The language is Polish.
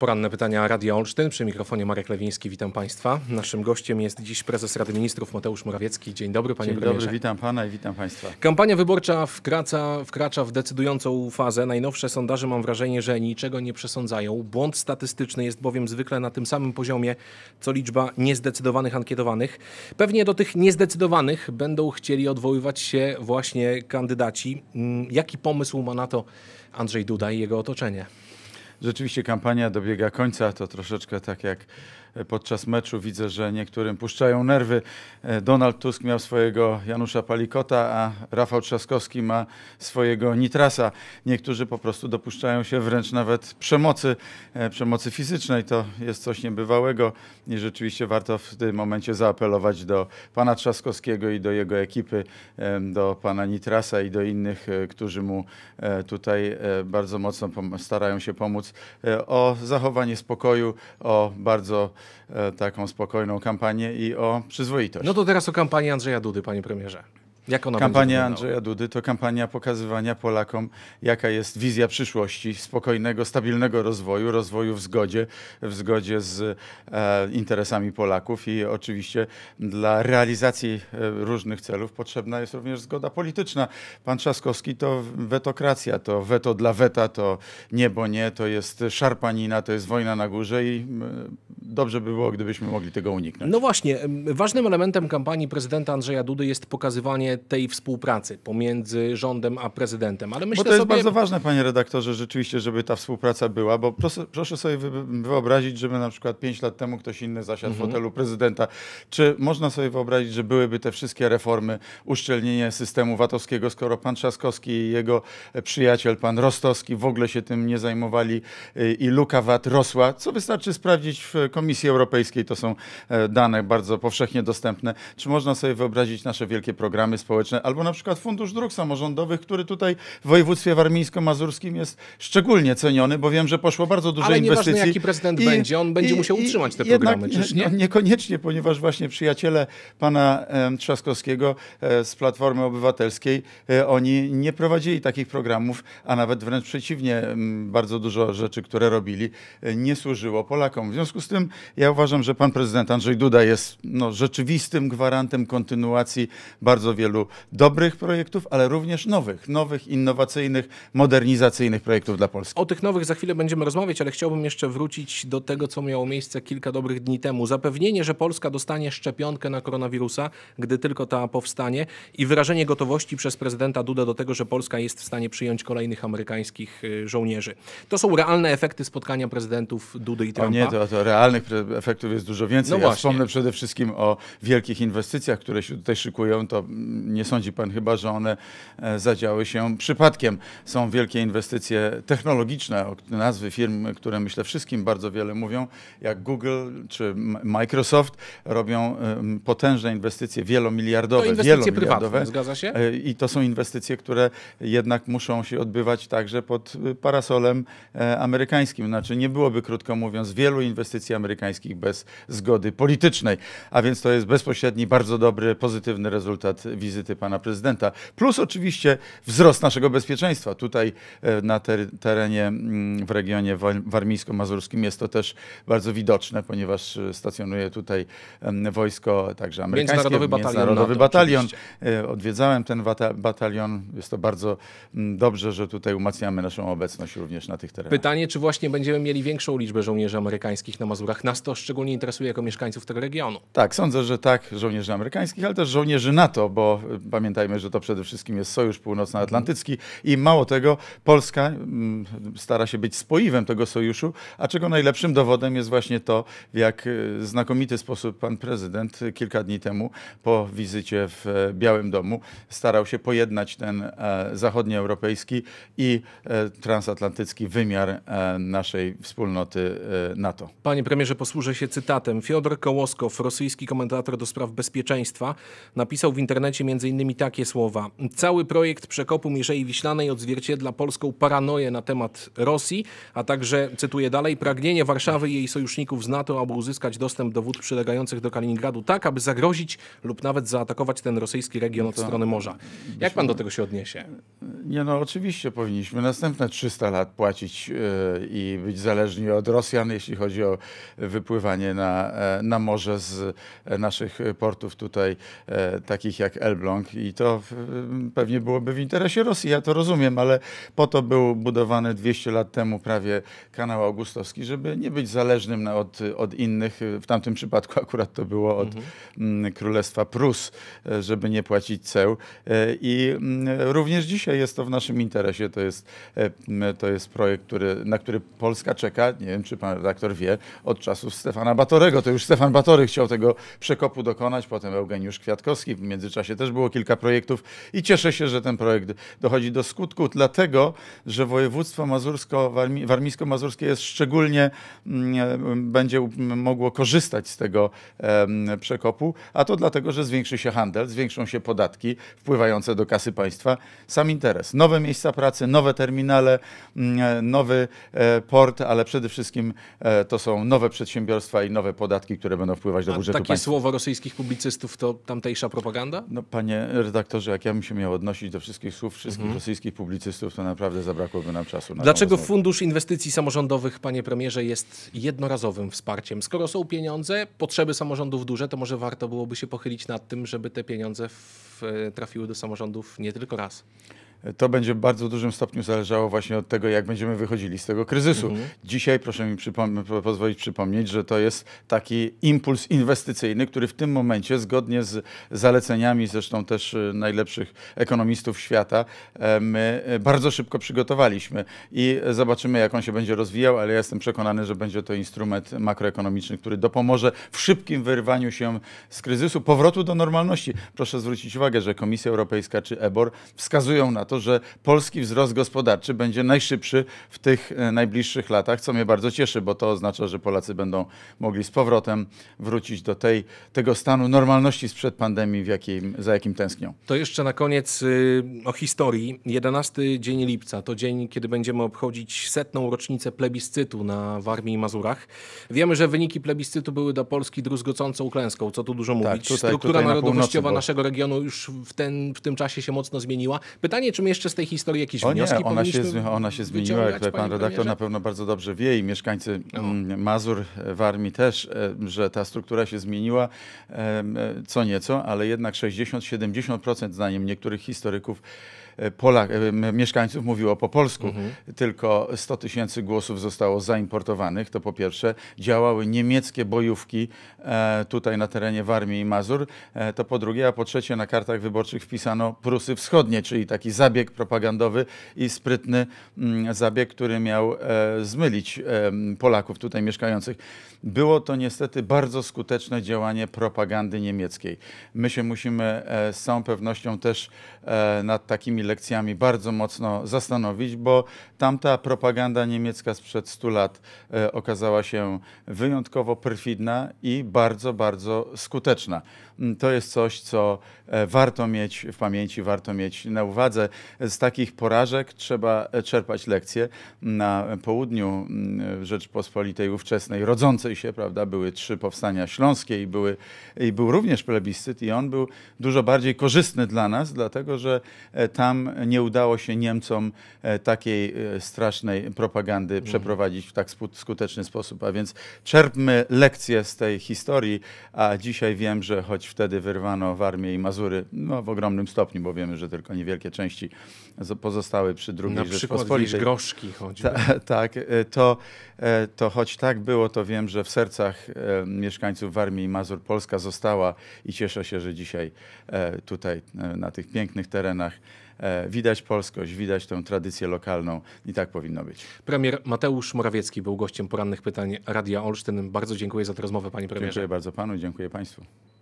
Poranne pytania Radio Olsztyn. Przy mikrofonie Marek Lewiński. Witam Państwa. Naszym gościem jest dziś prezes Rady Ministrów Mateusz Morawiecki. Dzień dobry, panie Dzień premierze. dobry, witam pana i witam państwa. Kampania wyborcza wkraca, wkracza w decydującą fazę. Najnowsze sondaże mam wrażenie, że niczego nie przesądzają. Błąd statystyczny jest bowiem zwykle na tym samym poziomie, co liczba niezdecydowanych ankietowanych. Pewnie do tych niezdecydowanych będą chcieli odwoływać się właśnie kandydaci. Mm, jaki pomysł ma na to Andrzej Duda i jego otoczenie? Rzeczywiście kampania dobiega końca, to troszeczkę tak jak podczas meczu widzę, że niektórym puszczają nerwy. E, Donald Tusk miał swojego Janusza Palikota, a Rafał Trzaskowski ma swojego Nitrasa. Niektórzy po prostu dopuszczają się wręcz nawet przemocy, e, przemocy fizycznej. To jest coś niebywałego i rzeczywiście warto w tym momencie zaapelować do pana Trzaskowskiego i do jego ekipy, do pana Nitrasa i do innych, e, którzy mu tutaj bardzo mocno starają się pomóc o zachowanie spokoju, o bardzo E, taką spokojną kampanię i o przyzwoitość. No to teraz o kampanii Andrzeja Dudy, panie premierze kampania Andrzeja Dudy to kampania pokazywania Polakom, jaka jest wizja przyszłości, spokojnego, stabilnego rozwoju, rozwoju w zgodzie, w zgodzie z e, interesami Polaków i oczywiście dla realizacji e, różnych celów potrzebna jest również zgoda polityczna. Pan Trzaskowski to wetokracja, to weto dla weta, to niebo nie, to jest szarpanina, to jest wojna na górze i dobrze by było, gdybyśmy mogli tego uniknąć. No właśnie, ważnym elementem kampanii prezydenta Andrzeja Dudy jest pokazywanie tej współpracy pomiędzy rządem a prezydentem. Ale myślę bo to jest sobie... bardzo ważne, panie redaktorze, rzeczywiście, żeby ta współpraca była, bo proszę, proszę sobie wyobrazić, żeby na przykład pięć lat temu ktoś inny zasiadł mhm. w fotelu prezydenta. Czy można sobie wyobrazić, że byłyby te wszystkie reformy, uszczelnienie systemu VAT-owskiego, skoro pan Trzaskowski i jego przyjaciel, pan Rostowski, w ogóle się tym nie zajmowali y, i luka VAT rosła, co wystarczy sprawdzić w Komisji Europejskiej, to są e, dane bardzo powszechnie dostępne. Czy można sobie wyobrazić nasze wielkie programy społeczne, albo na przykład Fundusz Dróg Samorządowych, który tutaj w województwie warmińsko-mazurskim jest szczególnie ceniony, bo wiem, że poszło bardzo dużo Ale inwestycji. Ale jaki prezydent I, będzie, on będzie i, musiał i, utrzymać te programy, czyż nie? Niekoniecznie, ponieważ właśnie przyjaciele pana e, Trzaskowskiego e, z Platformy Obywatelskiej, e, oni nie prowadzili takich programów, a nawet wręcz przeciwnie, m, bardzo dużo rzeczy, które robili, e, nie służyło Polakom. W związku z tym ja uważam, że pan prezydent Andrzej Duda jest no, rzeczywistym gwarantem kontynuacji bardzo wielu wielu dobrych projektów, ale również nowych, nowych, innowacyjnych, modernizacyjnych projektów dla Polski. O tych nowych za chwilę będziemy rozmawiać, ale chciałbym jeszcze wrócić do tego, co miało miejsce kilka dobrych dni temu. Zapewnienie, że Polska dostanie szczepionkę na koronawirusa, gdy tylko ta powstanie i wyrażenie gotowości przez prezydenta Duda do tego, że Polska jest w stanie przyjąć kolejnych amerykańskich y, żołnierzy. To są realne efekty spotkania prezydentów Dudy i Trumpa. O nie, to, to realnych efektów jest dużo więcej. No ja właśnie. wspomnę przede wszystkim o wielkich inwestycjach, które się tutaj szykują. To mm, nie sądzi pan chyba, że one e, zadziały się przypadkiem. Są wielkie inwestycje technologiczne, nazwy firm, które myślę wszystkim bardzo wiele mówią, jak Google czy Microsoft robią potężne inwestycje wielomiliardowe. To inwestycje wielomiliardowe. prywatne, zgadza się? E, I to są inwestycje, które jednak muszą się odbywać także pod e, parasolem amerykańskim. Znaczy nie byłoby, krótko mówiąc, wielu inwestycji amerykańskich bez zgody politycznej. A więc to jest bezpośredni, bardzo dobry, pozytywny rezultat wizyty wizyty pana prezydenta. Plus oczywiście wzrost naszego bezpieczeństwa. Tutaj e, na terenie mm, w regionie warmińsko-mazurskim jest to też bardzo widoczne, ponieważ e, stacjonuje tutaj wojsko także amerykańskie, międzynarodowy batalion. Międzynarodowy no batalion. E, odwiedzałem ten batalion. Jest to bardzo dobrze, że tutaj umacniamy naszą obecność również na tych terenach. Pytanie, czy właśnie będziemy mieli większą liczbę żołnierzy amerykańskich na Mazurach? Nas to szczególnie interesuje jako mieszkańców tego regionu. Tak, sądzę, że tak, żołnierzy amerykańskich, ale też żołnierzy NATO, bo pamiętajmy, że to przede wszystkim jest Sojusz Północnoatlantycki i mało tego, Polska mm, stara się być spoiwem tego sojuszu, a czego najlepszym dowodem jest właśnie to, w jak e, znakomity sposób pan prezydent e, kilka dni temu po wizycie w e, Białym Domu starał się pojednać ten zachodnioeuropejski i transatlantycki wymiar naszej wspólnoty NATO. Panie premierze, posłużę się cytatem. Fiodor Kołoskow, rosyjski komentator do spraw bezpieczeństwa, napisał w internecie m.in. takie słowa. Cały projekt przekopu Mierzei Wiślanej odzwierciedla polską paranoję na temat Rosji, a także, cytuję dalej, pragnienie Warszawy i jej sojuszników z NATO, aby uzyskać dostęp do wód przylegających do Kaliningradu, tak aby zagrozić lub nawet zaatakować ten rosyjski region no od strony morza. Jak pan do tego się odniesie? Nie no, oczywiście powinniśmy następne 300 lat płacić e, i być zależni od Rosjan, jeśli chodzi o wypływanie na, e, na morze z e, naszych portów tutaj, takich jak Elbe Elbląg i to y, pewnie byłoby w interesie Rosji, ja to rozumiem, ale po to był budowany 200 lat temu prawie kanał augustowski, żeby nie być zależnym od, od innych, w tamtym przypadku akurat to było od mhm. Mm, Królestwa Prus, e, żeby nie płacić ceł e, i mm, również dzisiaj jest to w naszym interesie, to jest, e, to jest projekt, który, na który Polska czeka, nie wiem czy pan redaktor wie, od czasów Stefana Batorego, to już Stefan Batory chciał tego przekopu dokonać, potem Eugeniusz Kwiatkowski, w międzyczasie też też było kilka projektów i cieszę się, że ten projekt dochodzi do skutku, dlatego, że województwo warmińsko-mazurskie jest szczególnie, mm, będzie mogło korzystać z tego przekopu, a to dlatego, że zwiększy się handel, zwiększą się podatki wpływające do kasy państwa, sam interes. Nowe miejsca pracy, nowe terminale, mm, e, nowy e, port, ale przede wszystkim e, to są nowe przedsiębiorstwa i nowe podatki, które będą wpływać do budżetu państwa. Takie słowo rosyjskich publicystów to tamtejsza propaganda? No, Panie redaktorze, jak ja bym się miał odnosić do wszystkich słów wszystkich mhm. rosyjskich publicystów, to naprawdę zabrakłoby nam czasu. Na Dlaczego Fundusz Inwestycji Samorządowych, panie premierze, jest jednorazowym wsparciem? Skoro są pieniądze, potrzeby samorządów duże, to może warto byłoby się pochylić nad tym, żeby te pieniądze w, e, trafiły do samorządów nie tylko raz to będzie w bardzo dużym stopniu zależało właśnie od tego, jak będziemy wychodzili z tego kryzysu. Mhm. Dzisiaj proszę mi przypom pozwolić przypomnieć, że to jest taki impuls inwestycyjny, który w tym momencie zgodnie z zaleceniami zresztą też y, najlepszych ekonomistów świata e, my e, bardzo szybko przygotowaliśmy i zobaczymy, jak on się będzie rozwijał, ale ja jestem przekonany, że będzie to instrument makroekonomiczny, który dopomoże w szybkim wyrwaniu się z kryzysu, powrotu do normalności. Proszę zwrócić uwagę, że Komisja Europejska czy EBOR wskazują na to, że polski wzrost gospodarczy będzie najszybszy w tych e, najbliższych latach, co mnie bardzo cieszy, bo to oznacza, że Polacy będą mogli z powrotem wrócić do tej, tego stanu normalności sprzed pandemii, w jakim, za jakim tęsknią. To jeszcze na koniec y, o historii. 11 dzień lipca to dzień, kiedy będziemy obchodzić setną rocznicę plebiscytu na Warmii i Mazurach. Wiemy, że wyniki plebiscytu były dla Polski druzgocącą klęską, co tu dużo tak, mówić. Tak, tutaj, Struktura tutaj narodowościowa na północy, bo... naszego regionu już w, ten, w tym czasie się mocno zmieniła. Pytanie, czy czy my jeszcze z tej historii jakieś o wnioski nie, ona się, ona się zmieniła, jak pan, redaktor na pewno bardzo dobrze wie i mieszkańcy no. Mm, Mazur, e, Warmii też, e, że ta struktura się zmieniła e, co nieco, ale jednak 60-70% zdaniem niektórych historyków E, Polak, e, mieszkańców mówiło po polsku, mhm. tylko 100 tysięcy głosów zostało zaimportowanych. To po pierwsze działały niemieckie bojówki e, tutaj na terenie Warmii i Mazur. To po drugie, a po trzecie na kartach wyborczych wpisano Prusy Wschodnie, czyli taki zabieg propagandowy i sprytny mm, zabieg, który miał zmylić Polaków tutaj mieszkających. Było to niestety bardzo skuteczne działanie propagandy niemieckiej. My się musimy z całą pewnością też nad takimi lekcjami bardzo mocno zastanowić, bo tamta propaganda niemiecka sprzed 100 lat e, okazała się wyjątkowo perfidna i bardzo, bardzo skuteczna. Mm, to jest coś, co e, warto mieć w pamięci, warto mieć na uwadze. Z takich porażek trzeba e, czerpać lekcje. Na południu mm, Rzeczpospolitej ówczesnej, rodzącej się, prawda, były trzy powstania śląskie i, były, i był również plebiscyt i on był dużo bardziej korzystny dla nas, dlatego że e, tam tam nie udało się Niemcom e, takiej e, strasznej propagandy mhm. przeprowadzić w tak skuteczny sposób. A więc czerpmy lekcje z tej historii, a dzisiaj wiem, że choć wtedy wyrwano w armię i Mazury no, w ogromnym stopniu, bo wiemy, że tylko niewielkie części pozostały przy drugiej Na Rzeczpospolitej. Na groszki choćby. Ta, tak, tak e, to, to choć tak było, to wiem, że w sercach mieszkańców Warmii i Mazur Polska została i cieszę się, że dzisiaj tutaj na tych pięknych terenach E, widać polskość, widać tę tradycję lokalną i tak powinno być. Premier Mateusz Morawiecki był gościem porannych pytań Radia Olsztyn. Bardzo dziękuję za tę rozmowę, panie premierze. Dziękuję bardzo panu i dziękuję państwu.